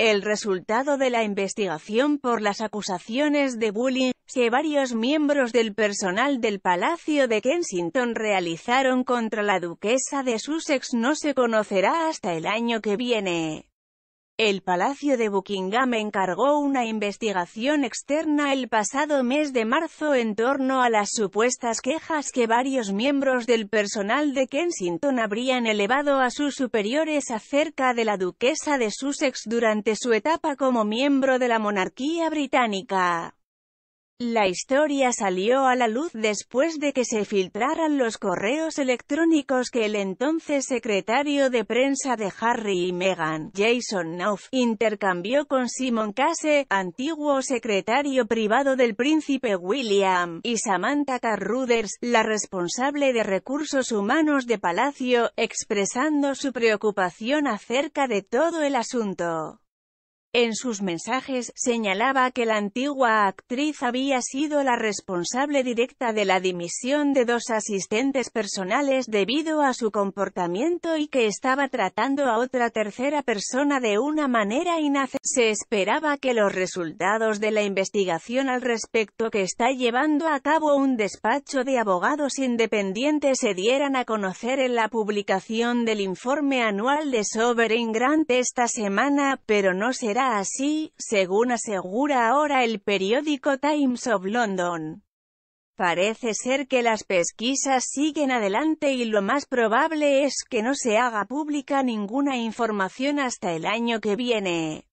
El resultado de la investigación por las acusaciones de bullying, que varios miembros del personal del Palacio de Kensington realizaron contra la duquesa de Sussex no se conocerá hasta el año que viene. El Palacio de Buckingham encargó una investigación externa el pasado mes de marzo en torno a las supuestas quejas que varios miembros del personal de Kensington habrían elevado a sus superiores acerca de la duquesa de Sussex durante su etapa como miembro de la monarquía británica. La historia salió a la luz después de que se filtraran los correos electrónicos que el entonces secretario de prensa de Harry y Meghan, Jason Knopf, intercambió con Simon Case, antiguo secretario privado del príncipe William, y Samantha Carruders, la responsable de recursos humanos de Palacio, expresando su preocupación acerca de todo el asunto. En sus mensajes, señalaba que la antigua actriz había sido la responsable directa de la dimisión de dos asistentes personales debido a su comportamiento y que estaba tratando a otra tercera persona de una manera inaceptable. Se esperaba que los resultados de la investigación al respecto que está llevando a cabo un despacho de abogados independientes se dieran a conocer en la publicación del informe anual de Sovereign Grant esta semana, pero no será así, según asegura ahora el periódico Times of London. Parece ser que las pesquisas siguen adelante y lo más probable es que no se haga pública ninguna información hasta el año que viene.